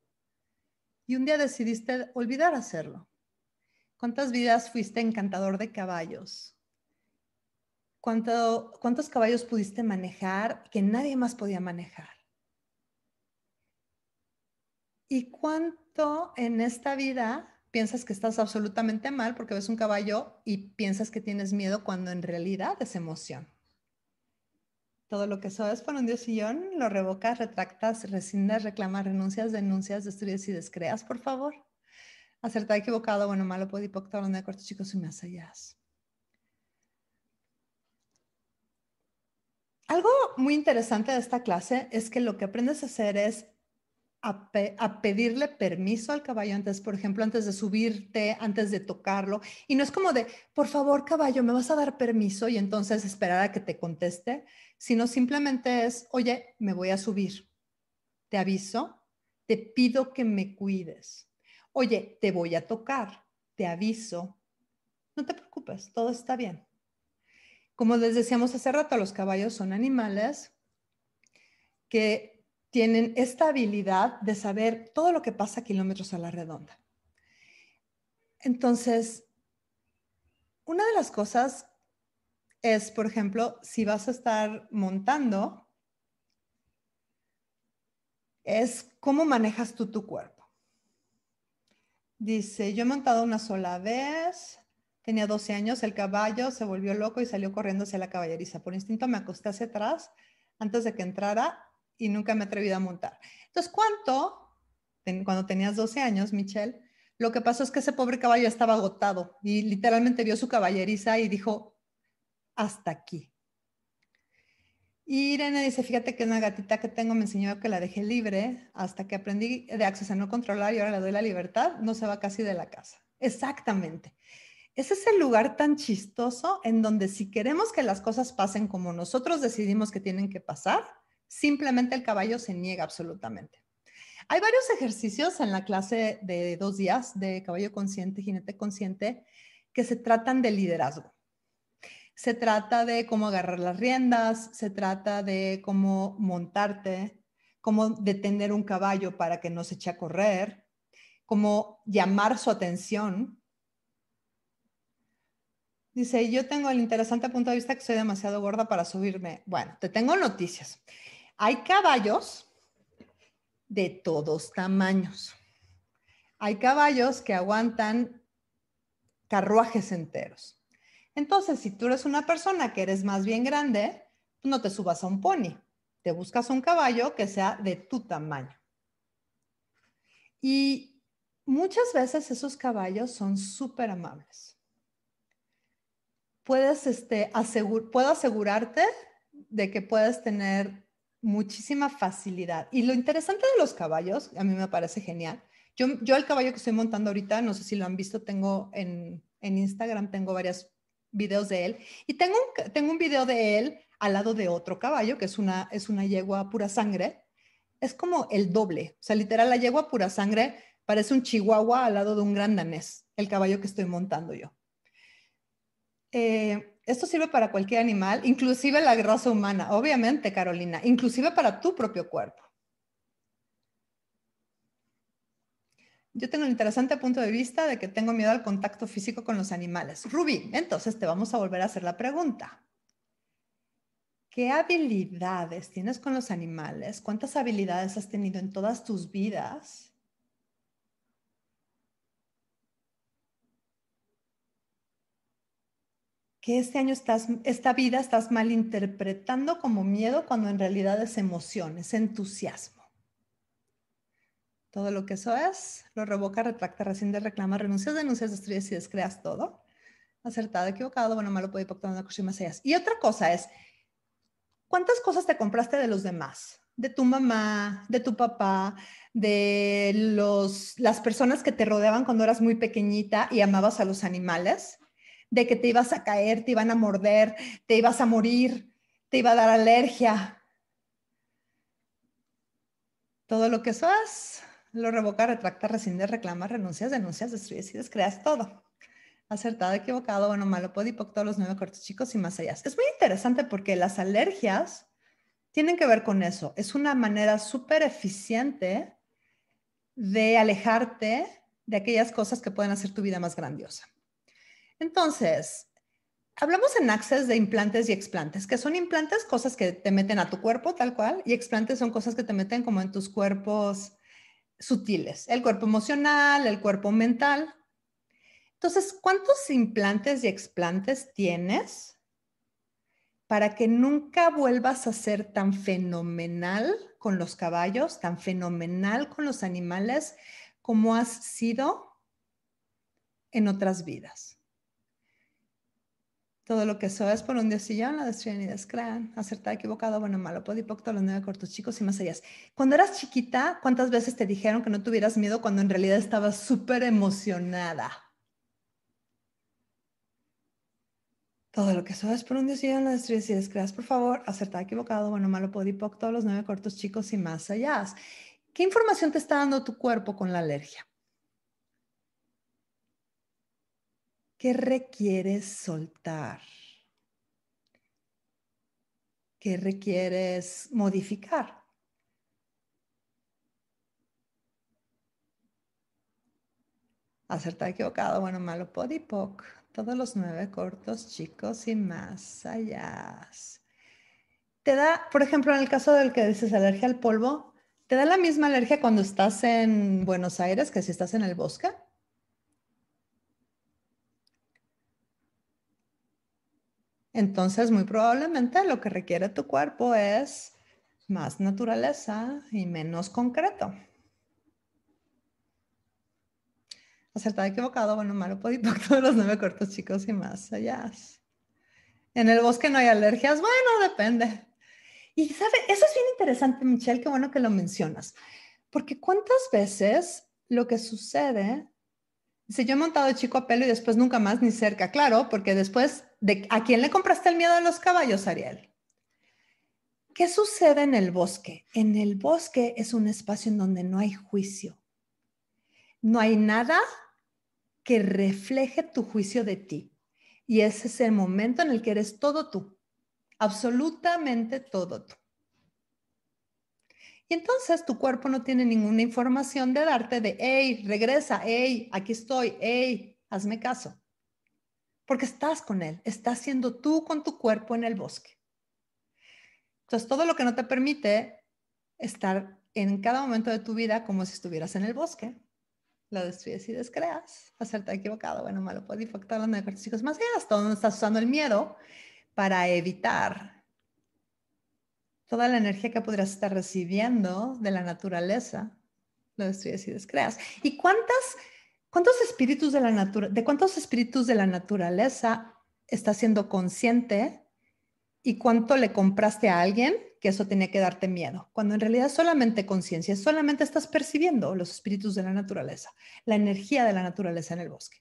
Y un día decidiste olvidar hacerlo. ¿Cuántas vidas fuiste encantador de caballos? ¿Cuántos caballos pudiste manejar que nadie más podía manejar? ¿Y cuánto en esta vida piensas que estás absolutamente mal porque ves un caballo y piensas que tienes miedo cuando en realidad es emoción. Todo lo que sabes por un dios sillón lo revocas, retractas, rescindas, reclamas, renuncias, denuncias, destruyes y descreas, por favor. Acertar equivocado, bueno, malo, puede hipoctar, de corto, chicos, y me allá. Algo muy interesante de esta clase es que lo que aprendes a hacer es a, pedirle permiso al caballo antes, por ejemplo, antes de subirte, antes de tocarlo. Y no es como de, por favor, caballo, ¿me vas a dar permiso? Y entonces esperar a que te conteste, sino simplemente es, oye, me voy a subir. Te aviso, te pido que me cuides. Oye, te voy a tocar, te aviso. No te preocupes, todo está bien. Como les decíamos hace rato, los caballos son animales que tienen esta habilidad de saber todo lo que pasa kilómetros a la redonda. Entonces, una de las cosas es, por ejemplo, si vas a estar montando, es cómo manejas tú tu cuerpo. Dice, yo he montado una sola vez, tenía 12 años, el caballo se volvió loco y salió corriendo hacia la caballeriza. Por instinto me acosté hacia atrás antes de que entrara y nunca me he atrevido a montar. Entonces, ¿cuánto? Cuando tenías 12 años, Michelle, lo que pasó es que ese pobre caballo estaba agotado y literalmente vio su caballeriza y dijo, hasta aquí. Y Irene dice, fíjate que una gatita que tengo me enseñó que la dejé libre hasta que aprendí de acceso a no controlar y ahora le doy la libertad, no se va casi de la casa. Exactamente. Ese es el lugar tan chistoso en donde si queremos que las cosas pasen como nosotros decidimos que tienen que pasar, simplemente el caballo se niega absolutamente. Hay varios ejercicios en la clase de dos días de caballo consciente, jinete consciente, que se tratan de liderazgo. Se trata de cómo agarrar las riendas, se trata de cómo montarte, cómo detener un caballo para que no se eche a correr, cómo llamar su atención. Dice, yo tengo el interesante punto de vista que soy demasiado gorda para subirme. Bueno, te tengo noticias. Hay caballos de todos tamaños. Hay caballos que aguantan carruajes enteros. Entonces, si tú eres una persona que eres más bien grande, no te subas a un pony, te buscas un caballo que sea de tu tamaño. Y muchas veces esos caballos son súper amables. Puedes, este, puedo asegurarte de que puedes tener muchísima facilidad. Y lo interesante de los caballos, a mí me parece genial. Yo, yo el caballo que estoy montando ahorita, no sé si lo han visto, tengo en, en Instagram, tengo varios videos de él. Y tengo un, tengo un video de él al lado de otro caballo, que es una, es una yegua pura sangre. Es como el doble. O sea, literal, la yegua pura sangre parece un chihuahua al lado de un gran danés, el caballo que estoy montando yo. Eh, esto sirve para cualquier animal, inclusive la raza humana, obviamente, Carolina, inclusive para tu propio cuerpo. Yo tengo un interesante punto de vista de que tengo miedo al contacto físico con los animales. Ruby, entonces te vamos a volver a hacer la pregunta. ¿Qué habilidades tienes con los animales? ¿Cuántas habilidades has tenido en todas tus vidas? este año estás, esta vida estás mal interpretando como miedo cuando en realidad es emoción, es entusiasmo. Todo lo que eso es, lo revoca, retracta, rescinde, reclama, renuncias, denuncias, destruyes y descreas todo. Acertado, equivocado, bueno, malo, puede impactar una cosa y más Y otra cosa es, ¿cuántas cosas te compraste de los demás? de tu mamá, de tu papá, de los, las personas que te rodeaban cuando eras muy pequeñita y amabas a los animales de que te ibas a caer, te iban a morder, te ibas a morir, te iba a dar alergia. Todo lo que sos, lo revoca, retracta, rescinde, reclama, renuncias, denuncias, destruyes y descreas todo. Acertado, equivocado, bueno, malo, podipoc, todos los nueve cortos chicos y más allá. Es muy interesante porque las alergias tienen que ver con eso. Es una manera súper eficiente de alejarte de aquellas cosas que pueden hacer tu vida más grandiosa. Entonces, hablamos en Access de implantes y explantes, que son implantes cosas que te meten a tu cuerpo tal cual, y explantes son cosas que te meten como en tus cuerpos sutiles, el cuerpo emocional, el cuerpo mental. Entonces, ¿cuántos implantes y explantes tienes para que nunca vuelvas a ser tan fenomenal con los caballos, tan fenomenal con los animales como has sido en otras vidas? Todo lo que sabes por un diosillón la destruyen y descrean. Acertado, equivocado, bueno, malo, podipocto, los nueve cortos chicos y más allá. Cuando eras chiquita, ¿cuántas veces te dijeron que no tuvieras miedo cuando en realidad estabas súper emocionada? Todo lo que sabes por un diosillón la destruyen y descreas, por favor. Acertado, equivocado, bueno, malo, podipocto, los nueve cortos chicos y más allá. ¿Qué información te está dando tu cuerpo con la alergia? ¿Qué requieres soltar, ¿Qué requieres modificar. Acertar equivocado, bueno, malo, podipoc, todos los nueve cortos, chicos y más allá. Te da, por ejemplo, en el caso del que dices alergia al polvo, te da la misma alergia cuando estás en Buenos Aires que si estás en el bosque. Entonces, muy probablemente lo que requiere tu cuerpo es más naturaleza y menos concreto. Acertado, equivocado, bueno, malo, podido, todos [LAUGHS] los nueve cortos, chicos, y más allá. En el bosque no hay alergias, bueno, depende. Y sabe, eso es bien interesante, Michelle, qué bueno que lo mencionas, porque cuántas veces lo que sucede Dice, yo he montado chico a pelo y después nunca más ni cerca. Claro, porque después, de, ¿a quién le compraste el miedo a los caballos, Ariel? ¿Qué sucede en el bosque? En el bosque es un espacio en donde no hay juicio. No hay nada que refleje tu juicio de ti. Y ese es el momento en el que eres todo tú, absolutamente todo tú. Y entonces tu cuerpo no tiene ninguna información de darte de, hey, regresa, hey, aquí estoy, hey, hazme caso. Porque estás con él, estás siendo tú con tu cuerpo en el bosque. Entonces, todo lo que no te permite estar en cada momento de tu vida como si estuvieras en el bosque, lo destruyes y descreas, hacerte equivocado, bueno, malo, puede afectar los ejercicios más allá, hasta donde estás usando el miedo para evitar toda la energía que podrías estar recibiendo de la naturaleza, lo destruyes y descreas. ¿Y cuántas, cuántos espíritus de la de cuántos espíritus de la naturaleza estás siendo consciente y cuánto le compraste a alguien que eso tenía que darte miedo, cuando en realidad solamente conciencia, solamente estás percibiendo los espíritus de la naturaleza, la energía de la naturaleza en el bosque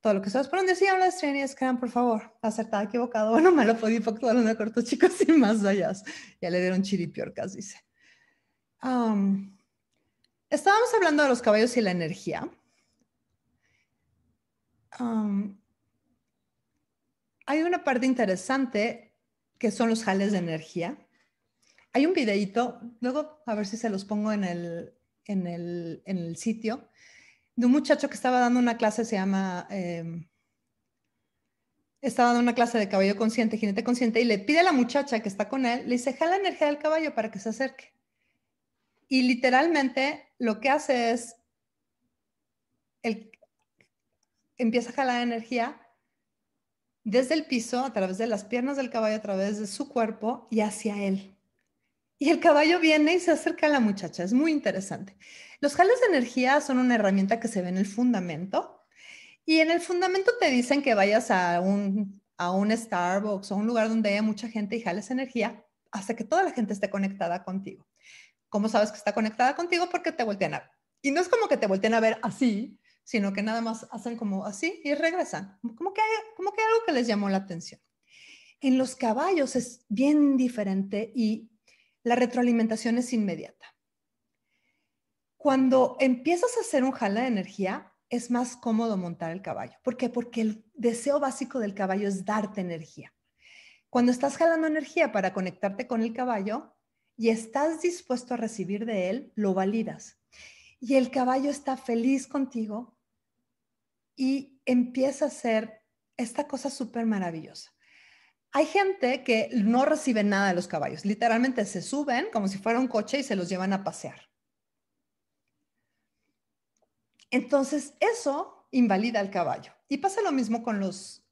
todo lo que ustedes por decir, habla de Strangers, crean, por favor, acertada, equivocado, [LAUGHS] bueno, me lo podía en una corto, chicos, sin más allá. Ya le dieron chiripiorcas, dice. Um, estábamos hablando de los caballos y la energía. Um, hay una parte interesante que son los jales de energía. Hay un videíto, luego a ver si se los pongo en el, en el, en el sitio, de un muchacho que estaba dando una clase, se llama, em, estaba dando una clase de caballo consciente, jinete consciente, y le pide a la muchacha que está con él, le dice, jala energía del caballo para que se acerque. Y literalmente lo que hace es, empieza a jalar energía desde el piso, a través de las piernas del caballo, a través de su cuerpo y hacia él. Y el caballo viene y se acerca a la muchacha. Es muy interesante. Los jales de energía son una herramienta que se ve en el fundamento y en el fundamento te dicen que vayas a un, Starbucks o un lugar donde haya mucha gente y jales energía hasta que toda la gente esté conectada contigo. ¿Cómo sabes que está conectada contigo? Porque te voltean a ver. Y no es como que te voltean a ver así, sino que nada más hacen como así y regresan. Como que, como que algo que les llamó la atención. En los caballos es bien diferente y la retroalimentación es inmediata cuando empiezas a hacer un jala de energía, es más cómodo montar el caballo. ¿Por qué? Porque el deseo básico del caballo es darte energía. Cuando estás jalando energía para conectarte con el caballo y estás dispuesto a recibir de él, lo validas. Y el caballo está feliz contigo y empieza a hacer esta cosa súper maravillosa. Hay gente que no recibe nada de los caballos, literalmente se suben como si fuera un coche y se los llevan a pasear. Entonces, eso invalida al caballo. Y pasa lo mismo con los...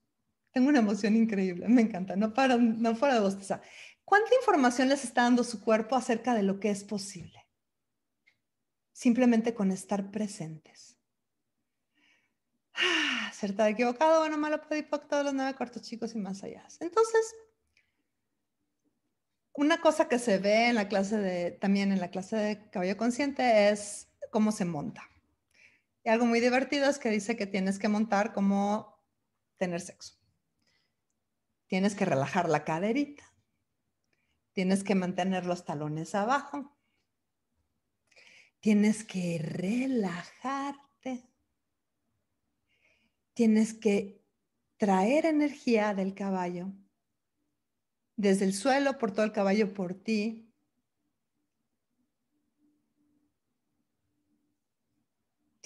Tengo una emoción increíble, me encanta, no, para, no fuera de bostezar. ¿Cuánta información les está dando su cuerpo acerca de lo que es posible? Simplemente con estar presentes. Ah, acertado, equivocado, bueno, malo, puede todos los nueve cuartos chicos y más allá. Entonces, una cosa que se ve en la clase de, también en la clase de caballo consciente es cómo se monta. Y algo muy divertido es que dice que tienes que montar como tener sexo. Tienes que relajar la caderita. Tienes que mantener los talones abajo. Tienes que relajarte. Tienes que traer energía del caballo desde el suelo por todo el caballo por ti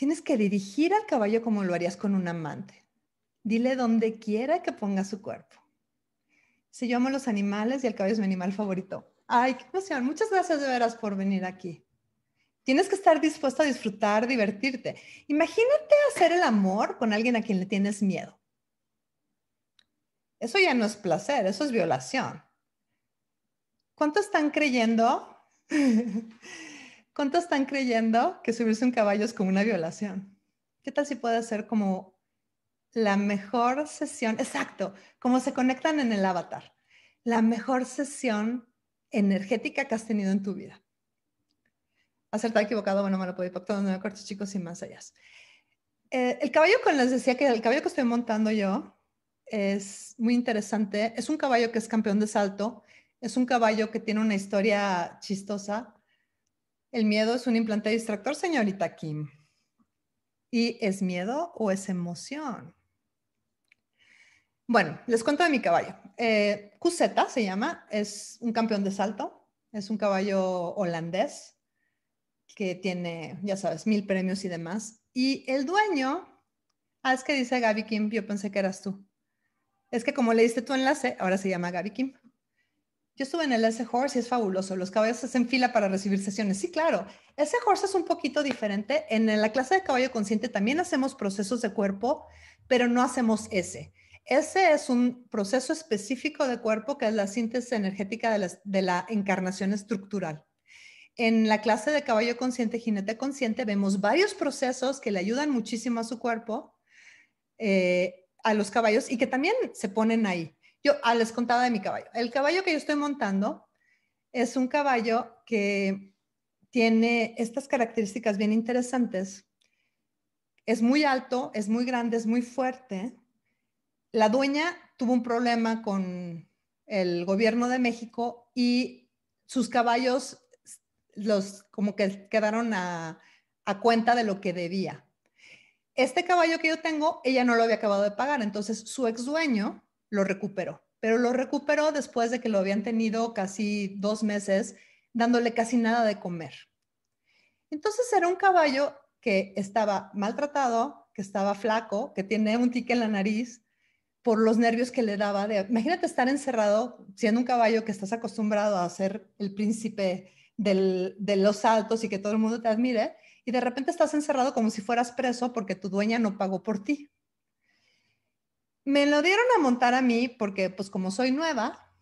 Tienes que dirigir al caballo como lo harías con un amante. Dile donde quiera que ponga su cuerpo. Si yo amo los animales y el caballo es mi animal favorito. Ay, qué emoción. Muchas gracias de veras por venir aquí. Tienes que estar dispuesto a disfrutar, divertirte. Imagínate hacer el amor con alguien a quien le tienes miedo. Eso ya no es placer, eso es violación. ¿Cuánto están creyendo [LAUGHS] ¿Cuántos están creyendo que subirse un caballo es como una violación? ¿Qué tal si puede ser como la mejor sesión? Exacto, como se conectan en el avatar. La mejor sesión energética que has tenido en tu vida. Acertado, equivocado, bueno, me lo puedo todo no me acuerdo, chicos, y más allá. Eh, el caballo con les decía que el caballo que estoy montando yo es muy interesante. Es un caballo que es campeón de salto. Es un caballo que tiene una historia chistosa el miedo es un implante distractor, señorita Kim. ¿Y es miedo o es emoción? Bueno, les cuento de mi caballo. Cuseta eh, se llama, es un campeón de salto, es un caballo holandés que tiene, ya sabes, mil premios y demás. Y el dueño, ah, es que dice Gaby Kim, yo pensé que eras tú. Es que como le diste tu enlace, ahora se llama Gaby Kim. Yo estuve en el S-Horse y es fabuloso. Los caballos hacen fila para recibir sesiones. Sí, claro. S-Horse es un poquito diferente. En la clase de caballo consciente también hacemos procesos de cuerpo, pero no hacemos ese. Ese es un proceso específico de cuerpo que es la síntesis energética de la, encarnación estructural. En la clase de caballo consciente, jinete consciente, vemos varios procesos que le ayudan muchísimo a su cuerpo, eh, a los caballos, y que también se ponen ahí. Yo ah, les contaba de mi caballo. El caballo que yo estoy montando es un caballo que tiene estas características bien interesantes. Es muy alto, es muy grande, es muy fuerte. La dueña tuvo un problema con el gobierno de México y sus caballos los como que quedaron a cuenta de lo que debía. Este caballo que yo tengo, ella no lo había acabado de pagar, entonces su ex dueño lo recuperó, pero lo recuperó después de que lo habían tenido casi dos meses dándole casi nada de comer. Entonces era un caballo que estaba maltratado, que estaba flaco, que tiene un tique en la nariz por los nervios que le daba. imagínate estar encerrado siendo un caballo que estás acostumbrado a ser el príncipe de los saltos y que todo el mundo te admire, y de repente estás encerrado como si fueras preso porque tu dueña no pagó por ti me lo dieron a montar a mí porque, pues como soy nueva,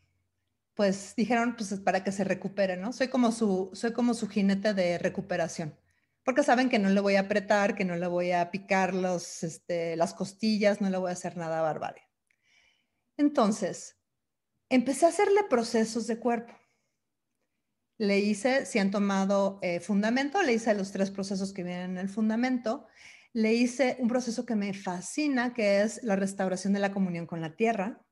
pues dijeron, pues para que se recupere, ¿no? Soy como su, soy como su jinete de recuperación. Porque saben que no le voy a apretar, que no le voy a picar los, este, las costillas, no le voy a hacer nada barbarie. Entonces, empecé a hacerle procesos de cuerpo. Le hice, si han tomado eh, fundamento, le hice los tres procesos que vienen en el fundamento le hice un proceso que me fascina, que es la restauración de la comunión con la tierra.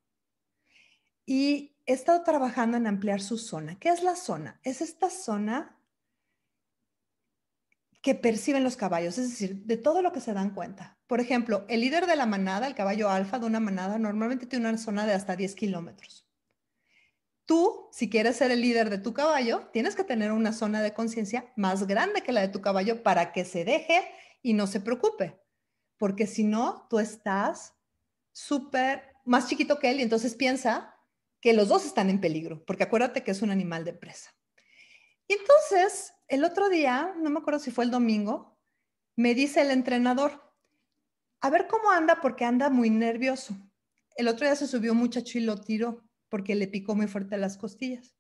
Y he estado trabajando en ampliar su zona. ¿Qué es la zona? Es esta zona que perciben los caballos, es decir, de todo lo que se dan cuenta. Por ejemplo, el líder de la manada, el caballo alfa de una manada, normalmente tiene una zona de hasta 10 kilómetros. Tú, si quieres ser el líder de tu caballo, tienes que tener una zona de conciencia más grande que la de tu caballo para que se deje y no se preocupe, porque si no, tú estás súper más chiquito que él y entonces piensa que los dos están en peligro, porque acuérdate que es un animal de presa. Y entonces, el otro día, no me acuerdo si fue el domingo, me dice el entrenador, a ver cómo anda, porque anda muy nervioso. El otro día se subió un muchacho y lo tiró porque le picó muy fuerte las costillas.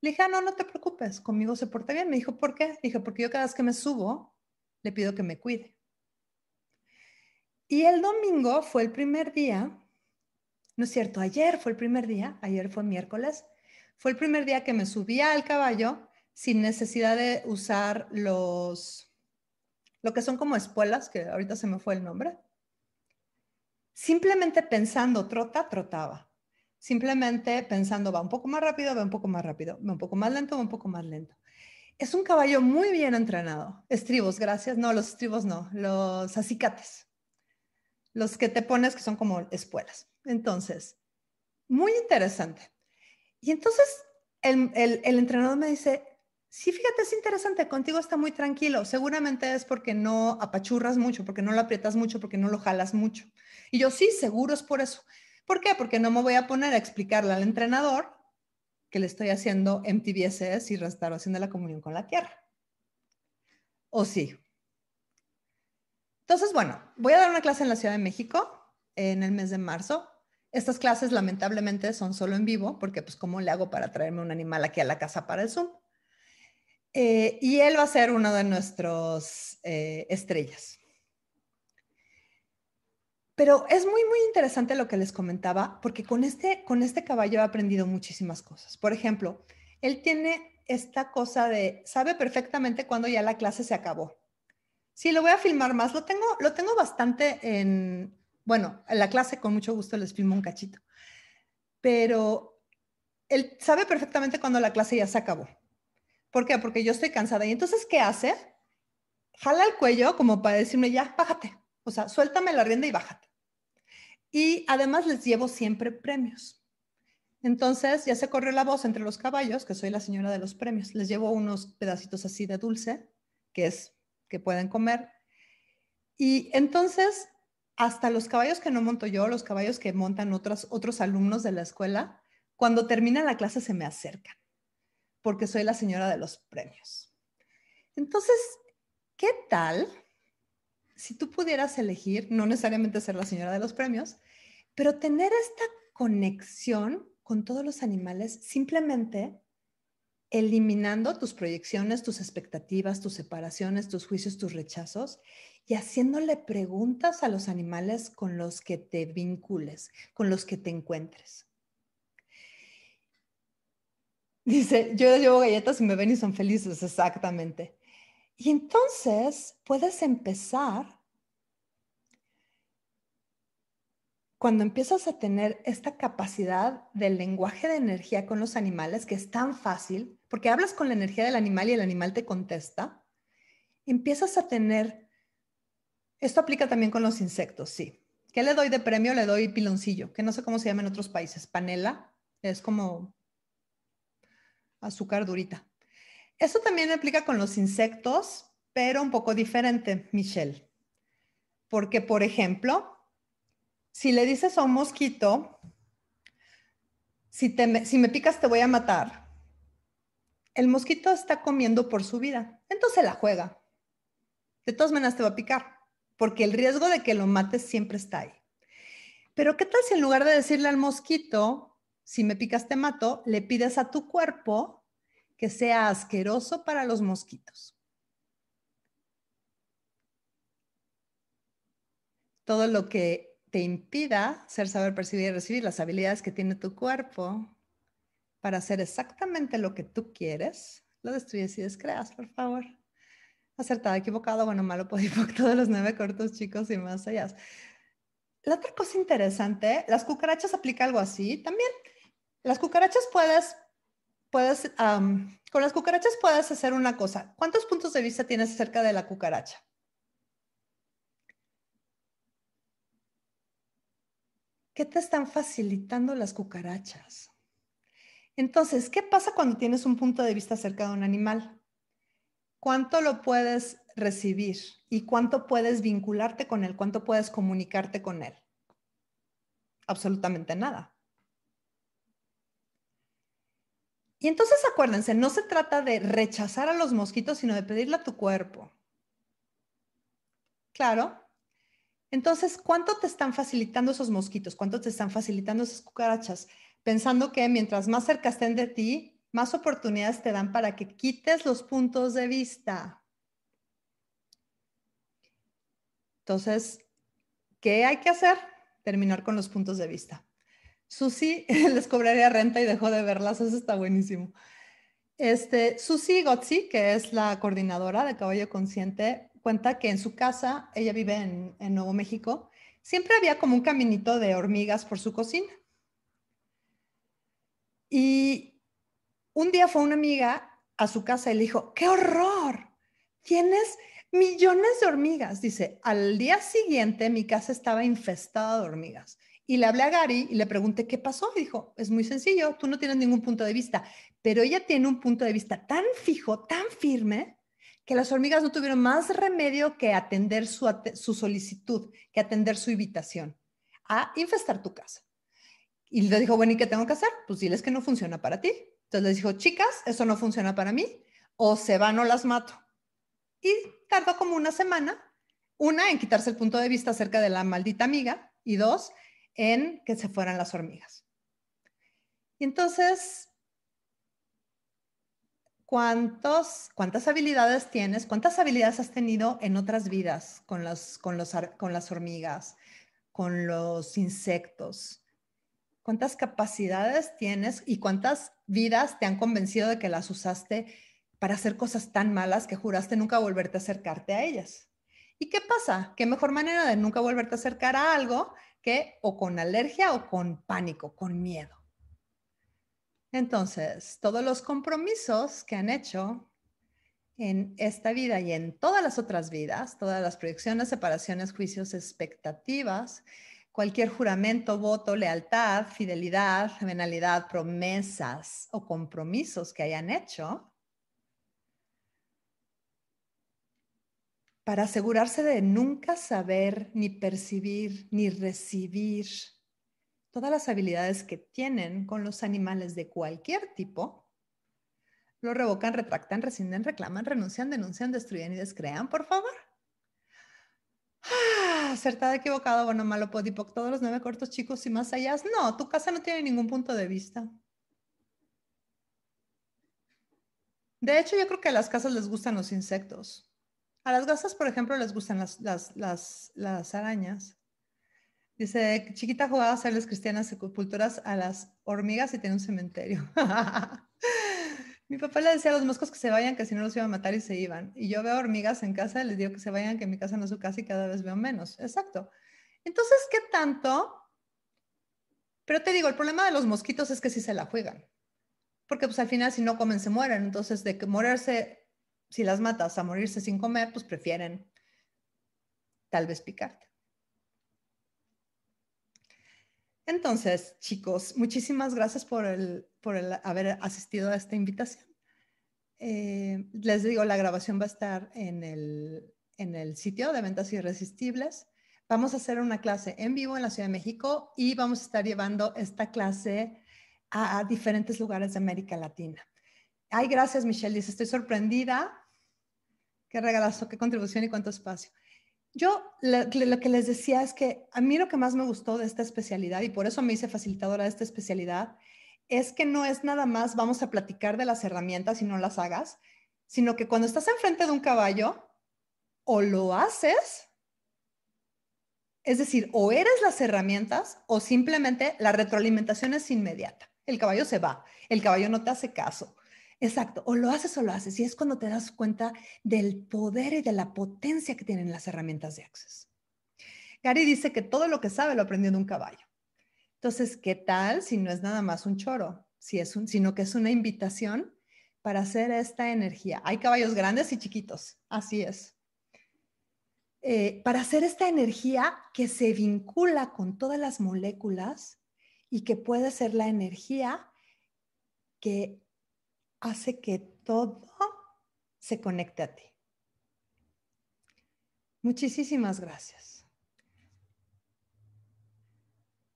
Le dije, ah, no, no te preocupes, conmigo se porta bien. Me dijo, ¿por qué? Dije, porque yo cada vez que me subo, le pido que me cuide. Y el domingo fue el primer día, no es cierto, ayer fue el primer día, ayer fue miércoles, fue el primer día que me subía al caballo sin necesidad de usar los, lo que son como espuelas, que ahorita se me fue el nombre. Simplemente pensando, trota, trotaba. Simplemente pensando, va un poco más rápido, va un poco más rápido, va un poco más lento, va un poco más lento es un caballo muy bien entrenado. Estribos, gracias. No, los estribos no, los acicates. Los que te pones que son como espuelas. Entonces, muy interesante. Y entonces el, entrenador me dice, sí, fíjate, es interesante, contigo está muy tranquilo. Seguramente es porque no apachurras mucho, porque no lo aprietas mucho, porque no lo jalas mucho. Y yo sí, seguro es por eso. ¿Por qué? Porque no me voy a poner a explicarle al entrenador que le estoy haciendo MTVSS y restauración de la comunión con la tierra. ¿O sí? Entonces, bueno, voy a dar una clase en la Ciudad de México en el mes de marzo. Estas clases lamentablemente son solo en vivo porque pues cómo le hago para traerme un animal aquí a la casa para el Zoom. Eh, y él va a ser uno de nuestros eh, estrellas. Pero es muy, muy interesante lo que les comentaba, porque con este, con este caballo he aprendido muchísimas cosas. Por ejemplo, él tiene esta cosa de, sabe perfectamente cuando ya la clase se acabó. Si lo voy a filmar más. Lo tengo, lo tengo bastante en, bueno, en la clase con mucho gusto les filmo un cachito. Pero él sabe perfectamente cuando la clase ya se acabó. ¿Por qué? Porque yo estoy cansada. Y entonces, ¿qué hace? Jala el cuello como para decirme, ya, bájate. O sea, suéltame la rienda y bájate. Y además les llevo siempre premios. Entonces ya se corrió la voz entre los caballos, que soy la señora de los premios. Les llevo unos pedacitos así de dulce, que es que pueden comer. Y entonces, hasta los caballos que no monto yo, los caballos que montan otros alumnos de la escuela, cuando termina la clase se me acercan, porque soy la señora de los premios. Entonces, ¿qué tal si tú pudieras elegir, no necesariamente ser la señora de los premios, pero tener esta conexión con todos los animales simplemente eliminando tus proyecciones, tus expectativas, tus separaciones, tus juicios, tus rechazos y haciéndole preguntas a los animales con los que te vincules, con los que te encuentres. Dice, yo llevo galletas y me ven y son felices, exactamente. Y entonces puedes empezar, cuando empiezas a tener esta capacidad del lenguaje de energía con los animales, que es tan fácil, porque hablas con la energía del animal y el animal te contesta, empiezas a tener, esto aplica también con los insectos, sí. ¿Qué le doy de premio? Le doy piloncillo, que no sé cómo se llama en otros países, panela, es como azúcar durita. Eso también aplica con los insectos, pero un poco diferente, Michelle. Porque, por ejemplo, si le dices a un mosquito, si, si me picas te voy a matar, el mosquito está comiendo por su vida, entonces la juega. De todas maneras te va a picar, porque el riesgo de que lo mates siempre está ahí. Pero ¿qué tal si en lugar de decirle al mosquito, si me picas te mato, le pides a tu cuerpo que sea asqueroso para los mosquitos. Todo lo que te impida ser, saber, percibir y recibir las habilidades que tiene tu cuerpo para hacer exactamente lo que tú quieres, lo destruyes y descreas, por favor. Acertado, equivocado, bueno, malo, por [LAUGHS] todos los nueve cortos chicos y más allá. La otra cosa interesante, las cucarachas aplica algo así también. Las cucarachas puedes puedes, con las cucarachas puedes hacer una cosa. ¿Cuántos puntos de vista tienes acerca de la cucaracha? ¿Qué te están facilitando las cucarachas? Entonces, ¿qué pasa cuando tienes un punto de vista acerca de un animal? ¿Cuánto lo puedes recibir y cuánto puedes vincularte con él? ¿Cuánto puedes comunicarte con él? Absolutamente nada. Y entonces acuérdense, no se trata de rechazar a los mosquitos, sino de pedirle a tu cuerpo. Claro. Entonces, ¿cuánto te están facilitando esos mosquitos? ¿Cuánto te están facilitando esas cucarachas? Pensando que mientras más cerca estén de ti, más oportunidades te dan para que quites los puntos de vista. Entonces, ¿qué hay que hacer? Terminar con los puntos de vista. Susi [LAUGHS] les cobraría renta y dejó de verlas, eso está buenísimo. Este, Susi Gotzi, que es la coordinadora de Caballo Consciente, cuenta que en su casa, ella vive en Nuevo México, siempre había como un caminito de hormigas por su cocina. Y un día fue una amiga a su casa y le dijo, ¡qué horror! Tienes millones de hormigas. Dice, al día siguiente mi casa estaba infestada de hormigas. Y le hablé a Gary y le pregunté qué pasó. Y dijo, es muy sencillo, tú no tienes ningún punto de vista. Pero ella tiene un punto de vista tan fijo, tan firme, que las hormigas no tuvieron más remedio que atender su, solicitud, que atender su invitación a infestar tu casa. Y le dijo, bueno, ¿y qué tengo que hacer? Pues diles que no funciona para ti. Entonces les dijo, chicas, eso no funciona para mí, o se van o las mato. Y tardó como una semana, una, en quitarse el punto de vista acerca de la maldita amiga, y dos, en que se fueran las hormigas. Y entonces, ¿cuántas habilidades tienes? ¿Cuántas habilidades has tenido en otras vidas con, con, con las hormigas, con los insectos? ¿Cuántas capacidades tienes y cuántas vidas te han convencido de que las usaste para hacer cosas tan malas que juraste nunca volverte a acercarte a ellas? ¿Y qué pasa? ¿Qué mejor manera de nunca volverte a acercar a algo que o con alergia o con pánico, con miedo. Entonces, todos los compromisos que han hecho en esta vida y en todas las otras vidas, todas las proyecciones, separaciones, juicios, expectativas, cualquier juramento, voto, lealtad, fidelidad, venalidad, promesas o compromisos que hayan hecho, para asegurarse de nunca saber, ni percibir, ni recibir todas las habilidades que tienen con los animales de cualquier tipo, lo revocan, retractan, rescinden, reclaman, renuncian, denuncian, destruyen y descrean, por favor. Ah, equivocado, bueno, malo, podipoc, todos los nueve cortos chicos y más allá. No, tu casa no tiene ningún punto de vista. De hecho, yo creo que a las casas les gustan los insectos. A las gasas, por ejemplo, les gustan las, las, las, arañas. Dice, chiquita jugaba a hacerles cristianas sepulturas a las hormigas y tiene un cementerio. [LAUGHS] Mi papá le decía a los moscos que se vayan, que si no los iba a matar y se iban. Y yo veo hormigas en casa, y les digo que se vayan, que mi casa no es su casa y cada vez veo menos. Exacto. Entonces, ¿qué tanto? Pero te digo, el problema de los mosquitos es que sí se la juegan. Porque pues al final si no comen se mueren. Entonces, de que morirse si las matas a morirse sin comer, pues prefieren tal vez picarte. Entonces, chicos, muchísimas gracias por el, por haber asistido a esta invitación. Eh, les digo, la grabación va a estar en el, en el sitio de Ventas Irresistibles. Vamos a hacer una clase en vivo en la Ciudad de México y vamos a estar llevando esta clase a diferentes lugares de América Latina. Ay, gracias, Michelle. Dice, estoy sorprendida. Qué regalazo, qué contribución y cuánto espacio. Yo lo, lo, que les decía es que a mí lo que más me gustó de esta especialidad, y por eso me hice facilitadora de esta especialidad, es que no es nada más vamos a platicar de las herramientas y no las hagas, sino que cuando estás enfrente de un caballo, o lo haces, es decir, o eres las herramientas o simplemente la retroalimentación es inmediata. El caballo se va, el caballo no te hace caso, Exacto, o lo haces o lo haces, y es cuando te das cuenta del poder y de la potencia que tienen las herramientas de Access. Gary dice que todo lo que sabe lo aprendió de un caballo. Entonces, ¿qué tal si no es nada más un choro, si es un, sino que es una invitación para hacer esta energía? Hay caballos grandes y chiquitos, así es. Eh, para hacer esta energía que se vincula con todas las moléculas y que puede ser la energía que hace que todo se conecte a ti. Muchísimas gracias.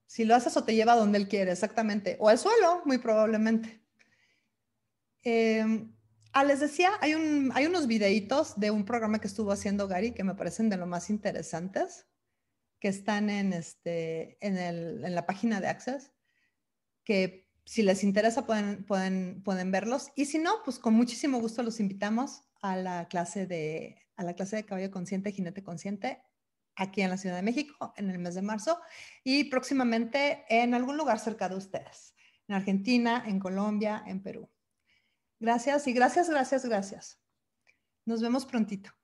Si lo haces o te lleva a donde él quiere, exactamente, o al suelo, muy probablemente. Em, ah, les decía, hay, hay unos videitos de un programa que estuvo haciendo Gary que me parecen de lo más interesantes, que están en, este, en, en la página de Access, que si les interesa pueden, pueden, pueden verlos. Y si no, pues con muchísimo gusto los invitamos a la clase de, a la clase de caballo consciente, jinete consciente, aquí en la Ciudad de México en el mes de marzo y próximamente en algún lugar cerca de ustedes, en Argentina, en Colombia, en Perú. Gracias y gracias, gracias, gracias. Nos vemos prontito.